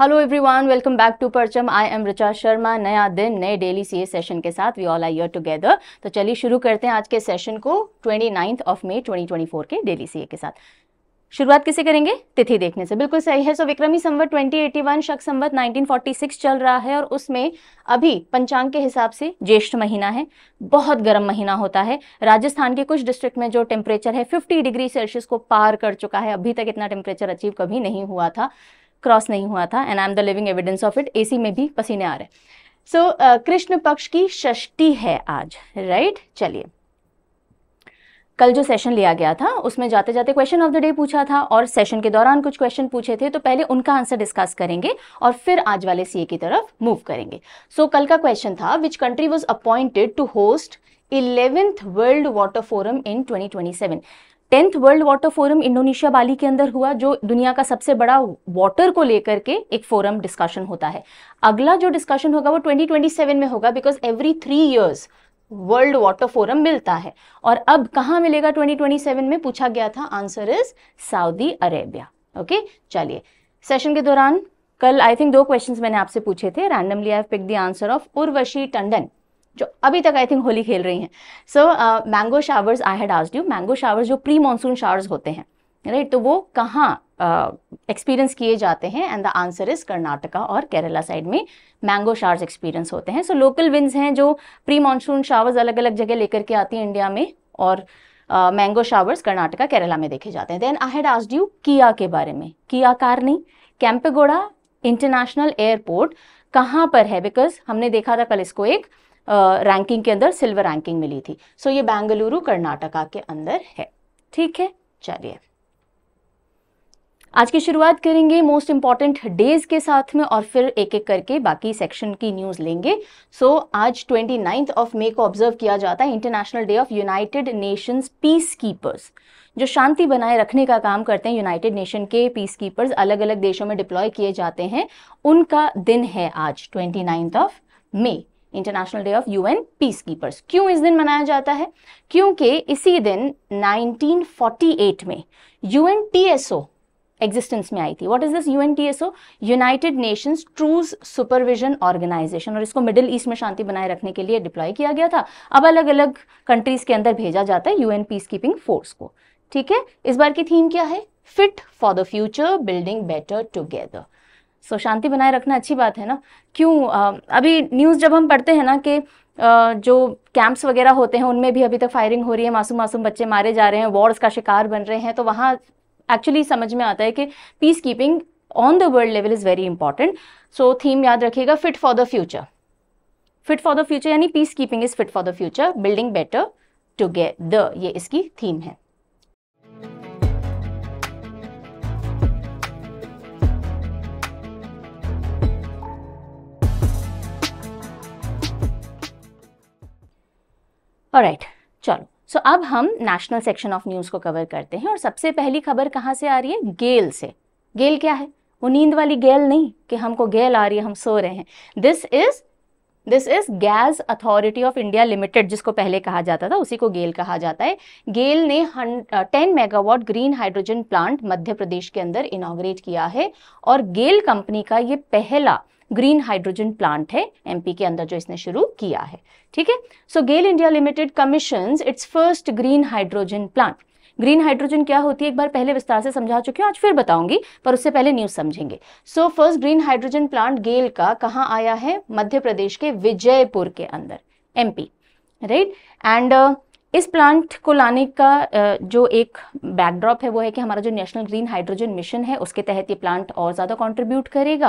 Hello everyone welcome back to Parcham I M Richa Sharma नया दिन नए डेली सीए सेशन के साथ we all I you're together तो चलिए शुरू करते हैं आज के सेशन को ट्वेंटी नाइन्थ ऑफ ट्वेंटी 2024 के डेली सीए के साथ शुरुआत किसे करेंगे तिथि देखने से बिल्कुल सही है सो विक्रमी संवत 2081 शक संवत 1946 चल रहा है और उसमें अभी पंचांग के हिसाब से ज्येष्ठ महीना है बहुत गर्म महीना होता है राजस्थान के कुछ डिस्ट्रिक्ट में जो टेम्परेचर है 50 डिग्री सेल्सियस को पार कर चुका है अभी तक इतना टेम्परेचर अचीव कभी नहीं हुआ था क्रॉस नहीं हुआ था and I am the living evidence of it AC में भी पसीने आ रहे सो so, uh, कृष्ण पक्ष की षष्टी है आज राइट right? चलिए कल जो सेशन लिया गया था उसमें जाते जाते क्वेश्चन ऑफ द डे पूछा था और सेशन के दौरान कुछ क्वेश्चन पूछे थे तो पहले उनका आंसर डिस्कस करेंगे और फिर आज वाले सीए की तरफ मूव करेंगे सो so, कल का क्वेश्चन था which country was appointed to host eleventh World Water Forum in twenty tenth World Water Forum Indonesia Bali के अंदर हुआ जो दुनिया का सबसे बड़ा वाटर को लेकर के एक फोरम डिस्कशन होता है अगला जो डिस्कशन होगा वो 2027 में होगा because every three years World Water Forum मिलता है और अब कहाँ मिलेगा 2027 में पूछा गया था answer is Saudi Arabia okay चलिए सेशन के दौरान कल आई थिंक दो क्वेश्चंस मैंने आपसे पूछे थे randomly I pick the answer of Urvashi Tandon जो अभी तक आई थिंक होली खेल रही हैं so mango showers I had आज यू मैंगो शावर्स जो प्री मानसून शावर्स होते हैं राइट right? तो वो कहाँ एक्सपीरियंस uh, किए जाते हैं and the answer is Karnataka और केरला साइड में मैंगो शावर्स एक्सपीरियंस होते हैं सो लोकल विंड्स हैं जो प्री मानसून शावर्स अलग अलग जगह लेकर के आती हैं इंडिया में और मैंगो शावर्स कर्नाटका केरला में देखे जाते हैं then I had asked you किया के बारे में किया कार नहीं कैंपेगोड़ा इंटरनेशनल एयरपोर्ट कहाँ पर है बिकॉज हमने देखा था कल इसको एक uh, रैंकिंग के अंदर सिल्वर रैंकिंग मिली थी सो ये बेंगलुरु कर्नाटका के अंदर है ठीक है चलिए आज की शुरुआत करेंगे मोस्ट इम्पॉर्टेंट डेज के साथ में और फिर एक एक करके बाकी सेक्शन की न्यूज़ लेंगे सो so, आज नाइन्थ ऑफ मे को ऑब्जर्व किया जाता है International Day of United Nations peacekeepers जो शांति बनाए रखने का काम करते हैं यूनाइटेड नेशन के पीस कीपर्स अलग अलग देशों में डिप्लॉय किए जाते हैं उनका दिन है आज twenty of May International Day of UN peacekeepers क्यों इस दिन मनाया जाता है क्योंकि इसी दिन 1948 में यूएन टीएसओ एग्जिस्टेंस में आई थी what is this TSO United Nations truce supervision organization और इसको मिडिल ईस्ट में शांति बनाए रखने के लिए डिप्लॉय किया गया था अब अलग अलग कंट्रीज के अंदर भेजा जाता है यूएन पीस कीपिंग फोर्स को ठीक है इस बार की थीम क्या है fit for the future building better together so शांति बनाए रखना अच्छी बात है ना क्यों अभी न्यूज़ जब हम पढ़ते हैं ना कि जो कैंप्स वगैरह होते हैं उनमें भी अभी तक फायरिंग हो रही है मासूम मासूम बच्चे मारे जा रहे हैं वॉर्स का शिकार बन रहे हैं तो वहाँ एक्चुअली समझ में आता है कि peacekeeping on the world level is very important so theme याद रखिएगा fit for the future fit for the future यानी peacekeeping is fit for the future building better together ये इसकी थीम है राइट चलो so अब हम national section of news को कवर करते हैं और सबसे पहली खबर कहाँ से आ रही है गेल से गेल क्या है वो नींद वाली गेल नहीं कि हमको गेल आ रही है हम सो रहे हैं this is this is Gas Authority of India Limited जिसको पहले कहा जाता था उसी को गेल कहा जाता है गेल ने ten megawatt green hydrogen plant Madhya Pradesh के अंदर इनाग्रेट किया है और गेल कंपनी का ये पहला ग्रीन हाइड्रोजन प्लांट है एमपी के अंदर जो इसने शुरू किया है ठीक है so GAIL India Limited commission its first green hydrogen plant green hydrogen क्या होती है एक बार पहले विस्तार से समझा चुकी हूँ आज फिर बताऊंगी पर उससे पहले न्यूज समझेंगे so first green hydrogen plant GAIL का कहाँ आया है मध्य प्रदेश के विजयपुर के अंदर एमपी राइट एंड इस प्लांट को लाने का जो एक बैकड्रॉप है वो है कि हमारा जो नेशनल ग्रीन हाइड्रोजन मिशन है उसके तहत ये प्लांट और ज़्यादा कंट्रीब्यूट करेगा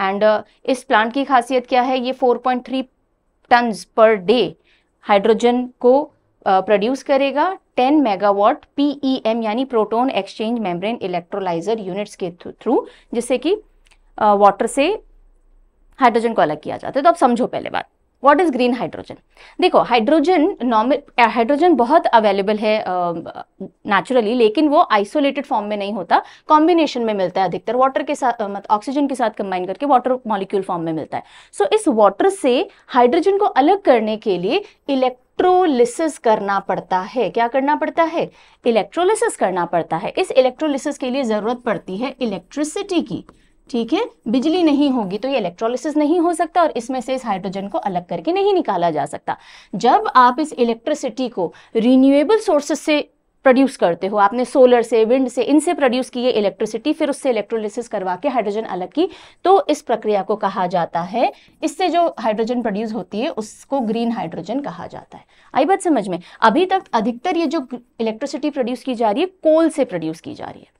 एंड इस प्लांट की खासियत क्या है ये 4.3 टन्स पर डे हाइड्रोजन को प्रोड्यूस करेगा 10 मेगावाट पीईएम यानी proton exchange membrane electrolyser units के थ्रू जिससे कि वाटर से हाइड्रोजन को अलग किया जाता है तो आप समझो पहले बात व्हाट इज़ ग्रीन हाइड्रोजन देखो हाइड्रोजन नॉर्मल हाइड्रोजन बहुत अवेलेबल है नेचुरली uh, लेकिन वो आइसोलेटेड फॉर्म में नहीं होता कॉम्बिनेशन में मिलता है अधिकतर वाटर के साथ मतलब ऑक्सीजन के साथ कंबाइन करके वाटर मॉलिक्यूल फॉर्म में मिलता है सो so, इस वाटर से हाइड्रोजन को अलग करने के लिए इलेक्ट्रो इलेक्ट्रोलिसिस करना पड़ता है क्या करना पड़ता है इलेक्ट्रोलिसिस करना पड़ता है इस इलेक्ट्रोलिसिस के लिए ज़रूरत पड़ती है इलेक्ट्रिसिटी की ठीक है बिजली नहीं होगी तो ये इलेक्ट्रोलिसिस नहीं हो सकता और इसमें से इस हाइड्रोजन को अलग करके नहीं निकाला जा सकता जब आप इस इलेक्ट्रिसिटी को रिन्यूएबल सोर्सेस से प्रोड्यूस करते हो आपने सोलर से विंड से इनसे प्रोड्यूस की ये इलेक्ट्रिसिटी फिर उससे इलेक्ट्रोलिसिस करवा के हाइड्रोजन अलग की तो इस प्रक्रिया को कहा जाता है इससे जो हाइड्रोजन प्रोड्यूस होती है उसको ग्रीन हाइड्रोजन कहा जाता है आई बात समझ में अभी तक अधिकतर ये जो इलेक्ट्रिसिटी प्रोड्यूस की जा रही है कोल से प्रोड्यूस की जा रही है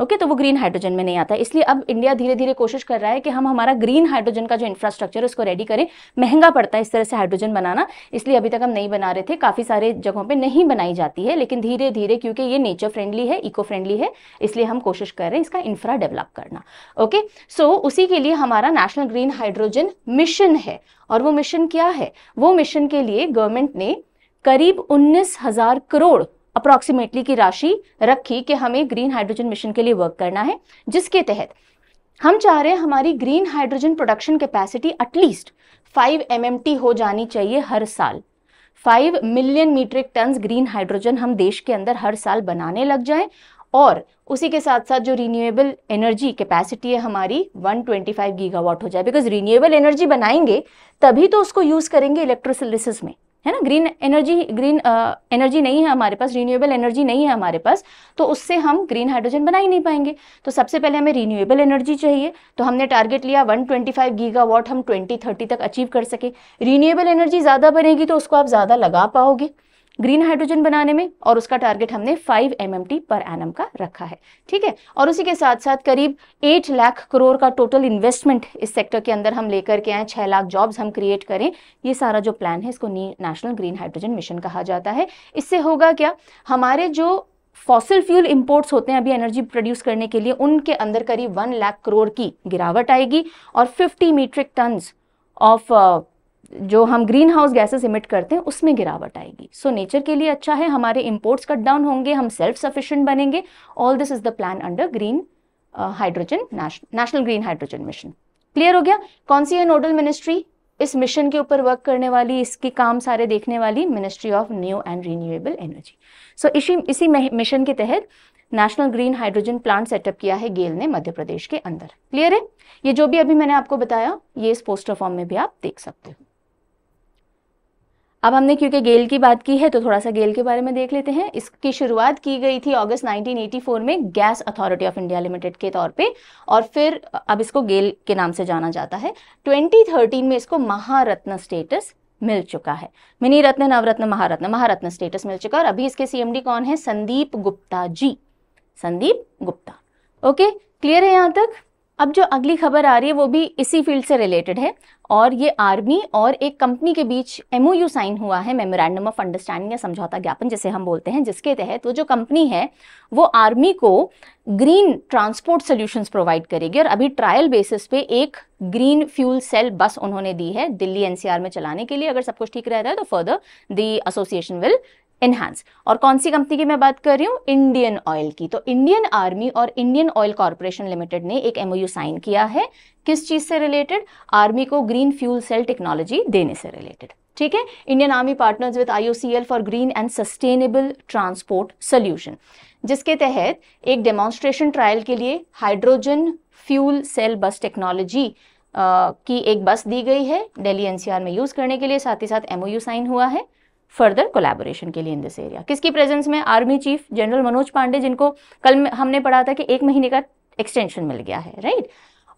ओके तो वो ग्रीन हाइड्रोजन में नहीं आता इसलिए अब इंडिया धीरे धीरे कोशिश कर रहा है कि हम हमारा ग्रीन हाइड्रोजन का जो इंफ्रास्ट्रक्चर है उसको रेडी करें महंगा पड़ता है इस तरह से हाइड्रोजन बनाना इसलिए अभी तक हम नहीं बना रहे थे काफ़ी सारे जगहों पर नहीं बनाई जाती है लेकिन धीरे धीरे क्योंकि ये नेचर फ्रेंडली है इको फ्रेंडली है इसलिए हम कोशिश कर रहे हैं इसका इंफ्रा डेवलप करना ओके सो उसी के लिए हमारा नेशनल ग्रीन हाइड्रोजन मिशन है और वो मिशन क्या है वो मिशन के लिए गवर्नमेंट ने करीब उन्नीस हजार करोड़ अप्रोक्सीमेटली की राशि रखी कि हमें ग्रीन हाइड्रोजन मिशन के लिए वर्क करना है जिसके तहत हम चाह रहे हैं हमारी green hydrogen production capacity at least 5 M हो जानी चाहिए हर साल 5 million metric ton green hydrogen हम देश के अंदर हर साल बनाने लग जाएं और उसी के साथ साथ जो रीन्यूएबल एनर्जी कैपेसिटी है हमारी 125 गीगावाट हो जाए बिकॉज रीन्यूएबल एनर्जी बनाएंगे तभी तो उसको यूज़ करेंगे इलेक्ट्रोसिलिसिस में है ना ग्रीन एनर्जी ग्रीन एनर्जी नहीं है हमारे पास रिन्यूएबल एनर्जी नहीं है हमारे पास तो उससे हम ग्रीन हाइड्रोजन बना ही नहीं पाएंगे तो सबसे पहले हमें रिन्यूएबल एनर्जी चाहिए तो हमने टारगेट लिया 125 गीगावाट हम 2030 तक अचीव कर सके रिन्यूएबल एनर्जी ज़्यादा बनेगी तो उसको आप ज़्यादा लगा पाओगे ग्रीन हाइड्रोजन बनाने में और उसका टारगेट हमने 5 एम पर एन का रखा है ठीक है और उसी के साथ साथ करीब 8 लाख करोड़ का टोटल इन्वेस्टमेंट इस सेक्टर के अंदर हम लेकर के आए 6 लाख जॉब्स हम क्रिएट करें ये सारा जो प्लान है इसको नेशनल ग्रीन हाइड्रोजन मिशन कहा जाता है इससे होगा क्या हमारे जो फॉसिल फ्यूल इंपोर्ट्स होते हैं अभी एनर्जी प्रोड्यूस करने के लिए उनके अंदर करीब वन लाख करोड़ की गिरावट आएगी और फिफ्टी मीट्रिक टन ऑफ जो हम ग्रीन हाउस गैसेस इमिट करते हैं उसमें गिरावट आएगी सो so, नेचर के लिए अच्छा है हमारे इम्पोर्ट्स कट डाउन होंगे हम सेल्फ सफिशियंट बनेंगे all this is the plan under green hydrogen National green Hydrogen Mission clear हो गया कौन सी है नोडल मिनिस्ट्री इस मिशन के ऊपर वर्क करने वाली इसके काम सारे देखने वाली Ministry of New and Renewable Energy so इसी इसी मिशन के तहत national green hydrogen plant setup किया है गेल ने मध्य प्रदेश के अंदर क्लियर है ये जो भी अभी मैंने आपको बताया ये इस पोस्टर फॉर्म में भी आप देख सकते हो अब हमने क्योंकि गेल की बात की है तो थोड़ा सा गेल के बारे में देख लेते हैं इसकी शुरुआत की गई थी अगस्त 1984 में Gas Authority of India Limited के तौर पे और फिर अब इसको गेल के नाम से जाना जाता है 2013 में इसको महारत्न स्टेटस मिल चुका है मिनी रत्न नवरत्न महारत्न महारत्न स्टेटस मिल चुका है और अभी इसके सीएमडी कौन है संदीप गुप्ता जी संदीप गुप्ता ओके क्लियर है यहाँ तक अब जो अगली खबर आ रही है वो भी इसी फील्ड से रिलेटेड है और ये आर्मी और एक कंपनी के बीच एमओयू साइन हुआ है मेमोरेंडम ऑफ अंडरस्टैंडिंग या समझौता ज्ञापन जिसे हम बोलते हैं जिसके तहत वो जो कंपनी है वो आर्मी को ग्रीन ट्रांसपोर्ट सॉल्यूशंस प्रोवाइड करेगी और अभी ट्रायल बेसिस पे एक ग्रीन फ्यूल सेल बस उन्होंने दी है दिल्ली एनसीआर में चलाने के लिए अगर सब कुछ ठीक रहता है तो further the association will enhance और कौन सी कंपनी की मैं बात कर रही हूँ इंडियन ऑयल की तो इंडियन आर्मी और इंडियन ऑयल कॉरपोरेशन लिमिटेड ने एक एमओयू साइन किया है किस चीज़ से रिलेटेड आर्मी को ग्रीन फ्यूल सेल टेक्नोलॉजी देने से रिलेटेड ठीक है Indian Army partners with IOCL for green and sustainable transport solution जिसके तहत एक डेमोन्स्ट्रेशन ट्रायल के लिए hydrogen fuel cell bus technology की एक बस दी गई है दिल्ली एनसीआर में यूज़ करने के लिए साथ ही साथ एमओयू साइन हुआ है फर्दर कोलैबोरेशन के लिए इन दिस एरिया किसकी प्रेजेंस में army chief general Manoj Pandey जिनको कल हमने पढ़ा था कि एक महीने का एक्सटेंशन मिल गया है राइट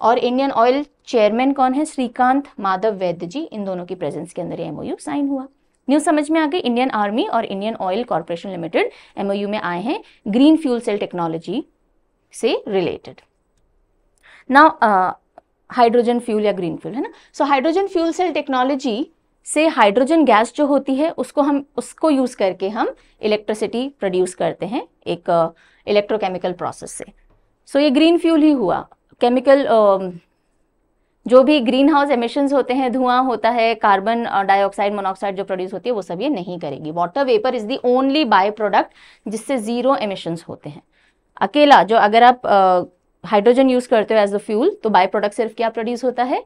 और इंडियन ऑयल चेयरमैन कौन है श्रीकांत माधव वैद्य जी इन दोनों की प्रेजेंस के अंदर एमओयू साइन हुआ न्यूज समझ में आ गई इंडियन आर्मी और Indian Oil Corporation Limited MoU में आए हैं ग्रीन फ्यूल सेल टेक्नोलॉजी से रिलेटेड नाउ हाइड्रोजन फ्यूल या ग्रीन फ्यूल है ना so hydrogen fuel cell technology से हाइड्रोजन गैस जो होती है उसको हम उसको यूज़ करके हम इलेक्ट्रिसिटी प्रोड्यूस करते हैं एक इलेक्ट्रोकेमिकल प्रोसेस से सो so, ये ग्रीन फ्यूल ही हुआ केमिकल जो भी ग्रीन हाउस एमिशन होते हैं धुआं होता है कार्बन डाइऑक्साइड मोनोऑक्साइड जो प्रोड्यूस होती है वो सब ये नहीं करेगी water vapour is the only byproduct जिससे ज़ीरो एमिशंस होते हैं अकेला जो अगर आप हाइड्रोजन यूज़ करते हो एज अ फ्यूल तो बाय प्रोडक्ट सिर्फ क्या प्रोड्यूस होता है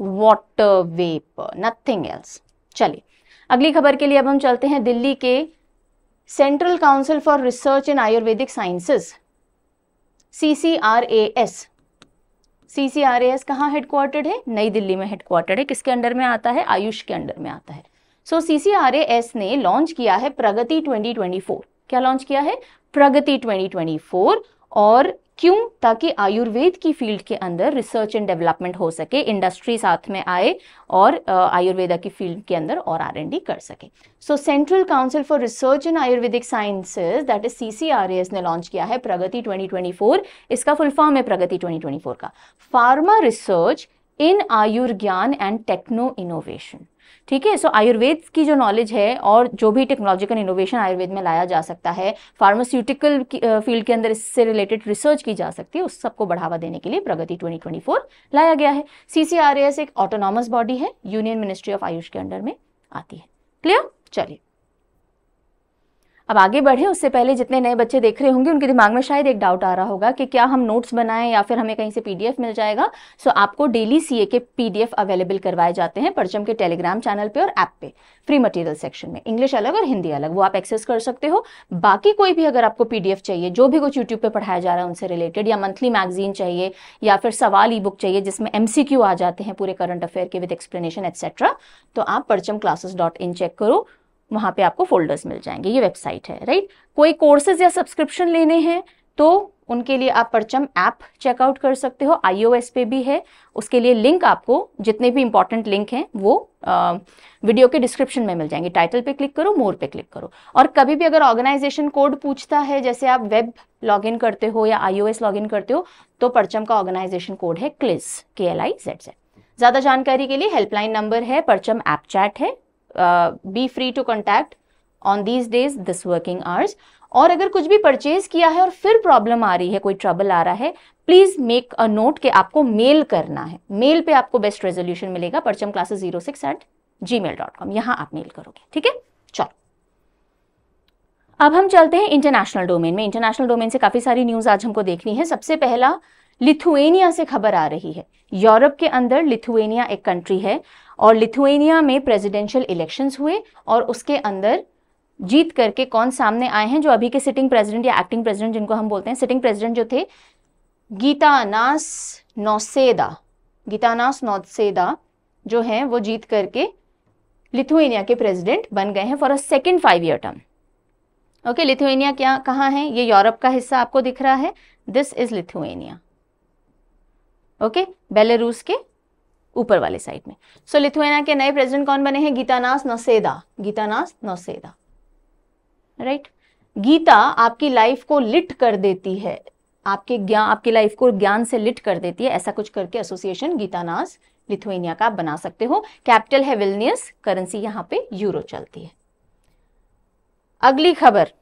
वॉटर वेपर नथिंग एल्स चलिए अगली खबर के लिए अब हम चलते हैं दिल्ली के Central Council for Research in Ayurvedic Sciences C C R A S C C R A S कहाँ हेडक्वार्टर्ड है नई दिल्ली में हेडक्वार्टर्ड है किसके अंडर में आता है आयुष के अंडर में आता है so C C R A S ने लॉन्च किया है प्रगति 2024 क्या लॉन्च किया है प्रगति 2024 और क्यों ताकि आयुर्वेद की फील्ड के अंदर रिसर्च एंड डेवलपमेंट हो सके इंडस्ट्री साथ में आए और आयुर्वेदा की फील्ड के अंदर और आर एंड डी कर सके so Central Council for Research in Ayurvedic Sciences that is C C R S ने लॉन्च किया है प्रगति 2024 इसका फुल फॉर्म है प्रगति 2024 का pharma research in Ayurgyan and techno innovation ठीक है सो आयुर्वेद की जो नॉलेज है और जो भी टेक्नोलॉजिकल इनोवेशन आयुर्वेद में लाया जा सकता है फार्मास्यूटिकल फील्ड के अंदर इससे रिलेटेड रिसर्च की जा सकती है उस सबको बढ़ावा देने के लिए प्रगति 2024 लाया गया है सीसीआरएएस एक ऑटोनॉमस बॉडी है यूनियन मिनिस्ट्री ऑफ आयुष के अंडर में आती है क्लियर चलिए अब आगे बढ़े उससे पहले जितने नए बच्चे देख रहे होंगे उनके दिमाग में शायद एक डाउट आ रहा होगा कि क्या हम नोट्स बनाएं या फिर हमें कहीं से पीडीएफ मिल जाएगा सो आपको डेली सीए के पीडीएफ अवेलेबल करवाए जाते हैं परचम के टेलीग्राम चैनल पे और ऐप पे फ्री मटेरियल सेक्शन में इंग्लिश अलग और हिंदी अलग वो आप एक्सेस कर सकते हो बाकी कोई भी अगर आपको पीडीएफ चाहिए जो भी कुछ यूट्यूब पर पढ़ाया जा रहा है उनसे रिलेटेड या मंथली मैगजीन चाहिए या फिर सवाल ई बुक चाहिए जिसमें एमसीक्यू आ जाते हैं पूरे करंट अफेयर के विद एक्सप्लेनेशन एक्सेट्रा तो आप परचम क्लासेस डॉट इन चेक करो वहाँ पे आपको फोल्डर्स मिल जाएंगे ये वेबसाइट है राइट कोई कोर्सेज या सब्सक्रिप्शन लेने हैं तो उनके लिए आप परचम ऐप चेकआउट कर सकते हो आईओएस पे भी है उसके लिए लिंक आपको जितने भी इंपॉर्टेंट लिंक हैं वो आ, वीडियो के डिस्क्रिप्शन में मिल जाएंगे टाइटल पे क्लिक करो मोर पे क्लिक करो और कभी भी अगर ऑर्गेनाइजेशन कोड पूछता है जैसे आप वेब लॉगिन करते हो या आईओएस लॉगिन करते हो तो परचम का ऑर्गेनाइजेशन कोड है क्लिस के एल आई जेड जेड ज़्यादा जानकारी के लिए हेल्पलाइन नंबर है परचम ऐप चैट है Uh, be free to contact on these days this working hours और अगर कुछ भी परचेज किया है और फिर प्रॉब्लम आ रही है कोई ट्रबल आ रहा है प्लीज़ मेक अ नोट कि आपको मेल करना है मेल पे आपको बेस्ट रेजोल्यूशन मिलेगा Parcham classes zero six eight Gmail dot com यहां आप मेल करोगे ठीक है चलो अब हम चलते हैं इंटरनेशनल डोमेन में इंटरनेशनल डोमेन से काफ़ी सारी न्यूज़ आज हमको देखनी है सबसे पहला लिथुएनिया से खबर आ रही है यूरोप के अंदर लिथुएनिया एक कंट्री है और लिथुएनिया में प्रेसिडेंशियल इलेक्शंस हुए और उसके अंदर जीत करके कौन सामने आए हैं जो अभी के सिटिंग प्रेसिडेंट या एक्टिंग प्रेसिडेंट जिनको हम बोलते हैं सिटिंग प्रेसिडेंट जो थे गीतानास नौसेदा गीतानास नौसेदा जो हैं वो जीत करके लिथुएनिया के प्रेसिडेंट बन गए हैं for a second five year term okay Lithuania क्या कहाँ है ये यूरोप का हिस्सा आपको दिख रहा है this is Lithuania okay Belarus के ऊपर वाले साइड में सो so, लिथुआना के नए प्रेसिडेंट कौन बने हैं Gitanas Nauseda Gitanas Nauseda right right? Gita आपकी लाइफ को लिट कर देती है आपके ज्ञान आपकी लाइफ को ज्ञान से लिट कर देती है ऐसा कुछ करके एसोसिएशन गीतानास लिथुएनिया का आप बना सकते हो कैपिटल है विलनियस करेंसी यहां पे यूरो चलती है अगली खबर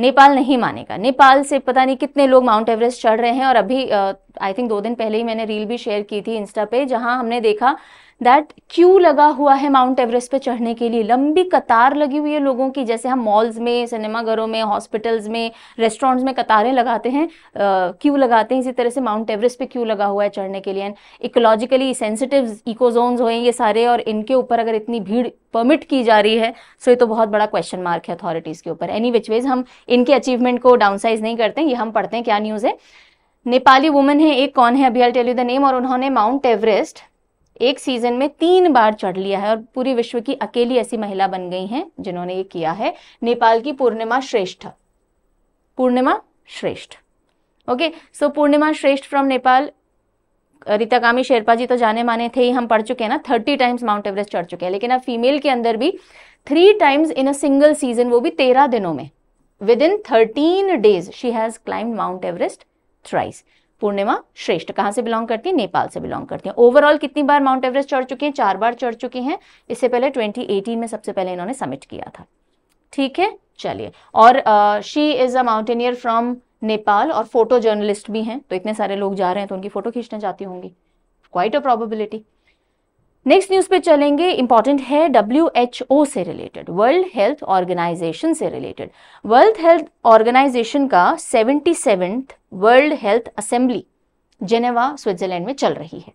नेपाल नहीं मानेगा नेपाल से पता नहीं कितने लोग माउंट एवरेस्ट चढ़ रहे हैं और अभी आई थिंक दो दिन पहले ही मैंने रील भी शेयर की थी इंस्टा पे जहाँ हमने देखा दैट क्यू लगा हुआ है माउंट एवरेस्ट पे चढ़ने के लिए लंबी कतार लगी हुई है लोगों की जैसे हम मॉल्स में सिनेमाघरों में हॉस्पिटल्स में रेस्टोरेंट्स में कतारें लगाते हैं क्यू लगाते हैं इसी तरह से माउंट एवरेस्ट पे क्यू लगा हुआ है चढ़ने के लिए एंड इकोलॉजिकली सेंसिटिव इकोजोन्स हैं ये सारे और इनके ऊपर अगर इतनी भीड़ परमिट की जा रही है सो तो ये तो बहुत बड़ा क्वेश्चन मार्क है अथॉरिटीज़ के ऊपर एनी विच वेज हम इनके अचीवमेंट को डाउनसाइज नहीं करते हैं ये हम पढ़ते हैं क्या न्यूज़ है नेपाली वुमेन है एक कौन है अभी I tell you the name और उन्होंने माउंट एवरेस्ट एक सीजन में तीन बार चढ़ लिया है और पूरी विश्व की अकेली ऐसी महिला बन गई हैं जिन्होंने ये किया है नेपाल की पूर्णिमा श्रेष्ठ पूर्णिमा श्रेष्ठ ओके सो पूर्णिमा श्रेष्ठ फ्रॉम नेपाल कामी शेरपा जी तो जाने माने थे ही हम पढ़ चुके हैं ना थर्टी टाइम्स माउंट एवरेस्ट चढ़ चुके हैं लेकिन अब फीमेल के अंदर भी three times in a single season वो भी तेरह दिनों में within thirteen days she has climb Mount Everest thrice Purnima Shrestha कहाँ से बिलोंग करती है नेपाल से बिलोंग करती है ओवरऑल कितनी बार माउंट एवरेस्ट चढ़ चुकी हैं चार बार चढ़ चुकी हैं इससे पहले 2018 में सबसे पहले इन्होंने समिट किया था ठीक है चलिए और she is a mountaineer from Nepal और फोटो जर्नलिस्ट भी हैं तो इतने सारे लोग जा रहे हैं तो उनकी फ़ोटो खींचना चाहती होंगी quite a probability next news पे चलेंगे इंपॉर्टेंट है डब्ल्यू एच ओ से रिलेटेड वर्ल्ड हेल्थ ऑर्गेनाइजेशन से रिलेटेड वर्ल्ड हेल्थ ऑर्गेनाइजेशन का seventy seventh World health Assembly Geneva Switzerland में चल रही है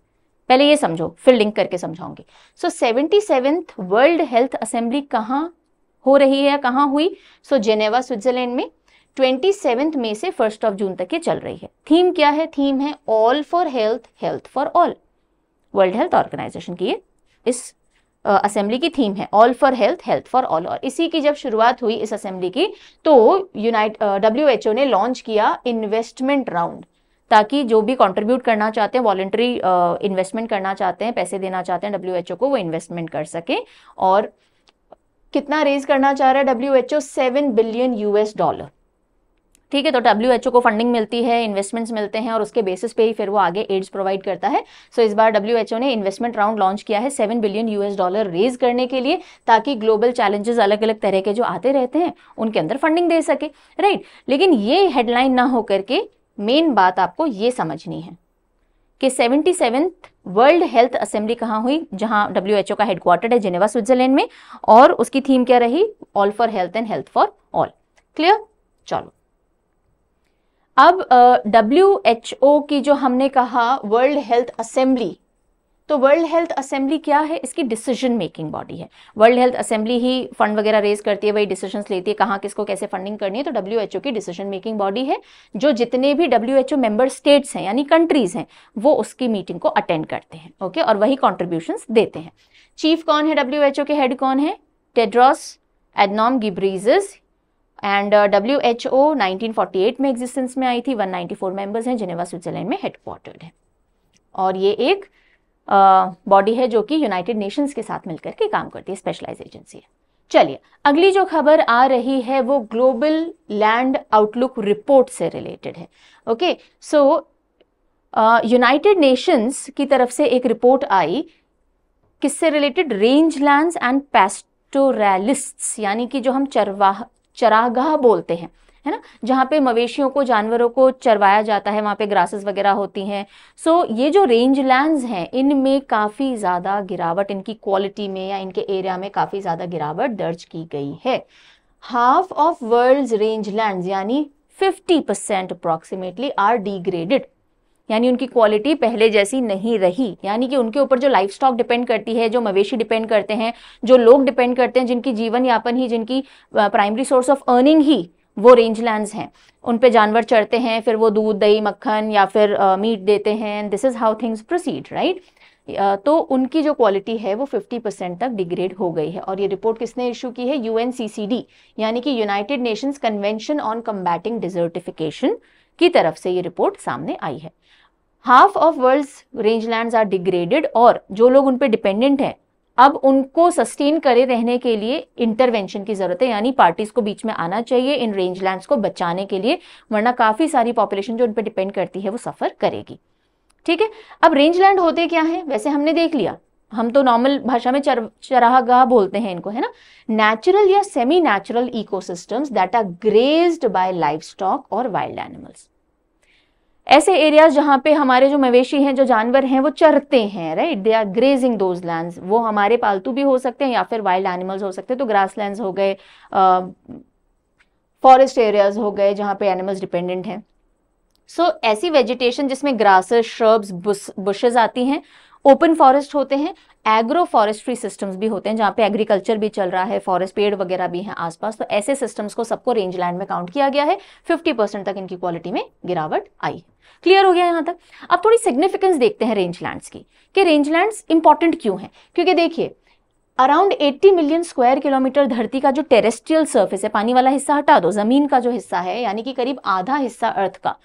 पहले ये समझो फिर लिंक करके समझाऊंगी so seventy seventh World health Assembly कहाँ हो रही है कहाँ हुई सो जेनेवा स्विट्जरलैंड में ट्वेंटी सेवेंथ मे से फर्स्ट ऑफ जून तक ये चल रही है थीम क्या है थीम है all for health health for all World Health Organization की ये इस असेंबली की थीम है all for health health for all और इसी की जब शुरुआत हुई इस असेंबली की तो यूनाइट डब्ल्यू ने लॉन्च किया इन्वेस्टमेंट राउंड ताकि जो भी कंट्रीब्यूट करना चाहते हैं वॉलेंट्री इन्वेस्टमेंट करना चाहते हैं पैसे देना चाहते हैं डब्ल्यू को वो इन्वेस्टमेंट कर सके और कितना रेज करना चाह रहा है W H O seven billion US dollar ठीक है तो डब्ल्यू को फंडिंग मिलती है इन्वेस्टमेंट्स मिलते हैं और उसके बेसिस पे ही फिर वो आगे एड्स प्रोवाइड करता है सो so, इस बार डब्ल्यू ने इन्वेस्टमेंट राउंड लॉन्च किया है seven billion US dollar raise करने के लिए ताकि ग्लोबल चैलेंजेस अलग अलग तरह के जो आते रहते हैं उनके अंदर फंडिंग दे सके राइट right? लेकिन ये हेडलाइन ना होकर के मेन बात आपको ये समझनी है कि seventy seventh World health Assembly कहाँ हुई जहाँ डब्ल्यू का हेडक्वार्टर है जेनेवा स्विट्जरलैंड में और उसकी थीम क्या रही all for health and health for all clear चलो अब डब्ल्यू एच ओ की जो हमने कहा वर्ल्ड हेल्थ असेंबली तो वर्ल्ड हेल्थ असेंबली क्या है इसकी डिसीजन मेकिंग बॉडी है वर्ल्ड हेल्थ असेंबली ही फंड वगैरह रेज करती है वही डिसीजन लेती है कहाँ किसको कैसे फंडिंग करनी है तो डब्ल्यू एच ओ की डिसीजन मेकिंग बॉडी है जो जितने भी W H O member states हैं यानी कंट्रीज हैं वो उसकी मीटिंग को अटेंड करते हैं ओके और वही कॉन्ट्रीब्यूशन देते हैं चीफ कौन है डब्ल्यू एच ओ के हेड कौन है Tedros Adhanom Ghebreyesus and W H O nineteen में एग्जिस्टेंस में आई थी 194 नाइन्टी मेंबर्स हैं जिनेवा स्विट्जरलैंड में हेडक्वार्टर्ड है और ये एक बॉडी uh, है जो कि यूनाइटेड नेशंस के साथ मिलकर के काम करती है स्पेशलाइज एजेंसी है चलिए अगली जो खबर आ रही है वो ग्लोबल लैंड आउटलुक रिपोर्ट से रिलेटेड है ओके सो यूनाइटेड नेशंस की तरफ से एक रिपोर्ट आई किससे related range land and pastoralist यानी कि जो हम चरवाह चरागाह बोलते हैं है ना जहाँ पे मवेशियों को जानवरों को चरवाया जाता है वहां पे ग्रासेस वगैरह होती हैं सो so, ये जो रेंज लैंड हैं इनमें काफ़ी ज़्यादा गिरावट इनकी क्वालिटी में या इनके एरिया में काफ़ी ज़्यादा गिरावट दर्ज की गई है half of world range land यानी 50% परसेंट अप्रॉक्सीमेटली आर डिग्रेडेड यानी उनकी क्वालिटी पहले जैसी नहीं रही यानी कि उनके ऊपर जो लाइफ स्टॉक डिपेंड करती है जो मवेशी डिपेंड करते हैं जो लोग डिपेंड करते हैं जिनकी जीवन यापन ही जिनकी प्राइमरी सोर्स ऑफ अर्निंग ही वो रेंज लैंड हैं उन पे जानवर चढ़ते हैं फिर वो दूध दही मक्खन या फिर मीट uh, देते हैं this is how things proceed right तो उनकी जो क्वालिटी है वो 50 परसेंट तक डिग्रेड हो गई है और ये रिपोर्ट किसने इशू की है यू यानी कि United Nations convention on combating desertification की तरफ से ये रिपोर्ट सामने आई है half of world range land are degraded और जो लोग उन पर डिपेंडेंट हैं अब उनको सस्टेन करे रहने के लिए इंटरवेंशन की ज़रूरत है यानी पार्टीज़ को बीच में आना चाहिए इन रेंज लैंड्स को बचाने के लिए वरना काफ़ी सारी पॉपुलेशन जो उन पर डिपेंड करती है वो सफ़र करेगी ठीक है अब रेंज लैंड होते क्या हैं वैसे हमने देख लिया हम तो नॉर्मल भाषा में चर चरागाह बोलते हैं इनको है ना नेचुरल या semi natural ecosystems that are grazed by livestock और वाइल्ड एनिमल्स ऐसे एरियाज जहाँ पे हमारे जो मवेशी हैं जो जानवर हैं वो चरते हैं right they are grazing those land वो हमारे पालतू भी हो सकते हैं या फिर वाइल्ड एनिमल्स हो सकते हैं तो ग्रास लैंड हो गए फॉरेस्ट एरियाज हो गए जहाँ पे एनिमल्स डिपेंडेंट हैं सो so, ऐसी वेजिटेशन जिसमें ग्रासेस श्रब्स बुशेज आती हैं ओपन फॉरेस्ट होते हैं एग्रो फॉरेस्ट्री सिस्टम्स भी होते हैं जहाँ पे एग्रीकल्चर भी चल रहा है फॉरेस्ट पेड़ वगैरह भी हैं आसपास तो ऐसे सिस्टम्स को सबको रेंज लैंड में काउंट किया गया है 50 परसेंट तक इनकी क्वालिटी में गिरावट आई है क्लियर हो गया यहाँ तक अब थोड़ी सिग्निफिकेंस देखते हैं रेंज लैंड्स की कि रेंज लैंड्स इंपॉर्टेंट क्यों है क्योंकि देखिए अराउंड 80 मिलियन स्क्वायर किलोमीटर धरती का जो टेरेस्ट्रियल सर्फेस है पानी वाला हिस्सा हटा दो जमीन का जो हिस्सा है यानी कि करीब आधा हिस्सा अर्थ का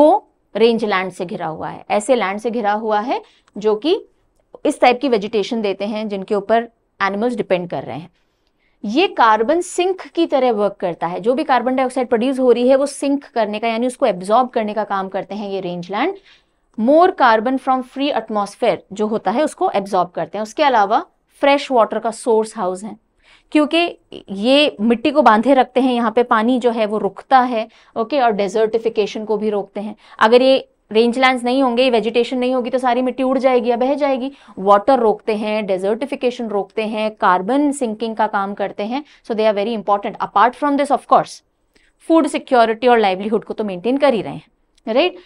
वो रेंज लैंड से घिरा हुआ है ऐसे लैंड से घिरा हुआ है जो कि इस टाइप की वेजिटेशन देते हैं जिनके ऊपर एनिमल्स डिपेंड कर रहे हैं ये कार्बन सिंक की तरह वर्क करता है जो भी कार्बन डाइऑक्साइड प्रोड्यूस हो रही है वो सिंक करने का यानी उसको एब्जॉर्ब करने का काम करते हैं ये range land more carbon from free atmosphere जो होता है उसको एब्जॉर्ब करते हैं उसके अलावा फ्रेश वाटर का सोर्स हाउस है क्योंकि ये मिट्टी को बांधे रखते हैं यहाँ पे पानी जो है वो रुकता है ओके और डेजर्टिफिकेशन को भी रोकते हैं अगर ये रेंजलैंड नहीं होंगे वेजिटेशन नहीं होगी तो सारी मिट्टी उड़ जाएगी या बह जाएगी वाटर रोकते हैं डेजर्टिफिकेशन रोकते हैं कार्बन सिंकिंग का काम करते हैं so they are very important apart from this of course food security और लाइवलीहुड को तो मेंटेन कर ही रहे हैं राइट right?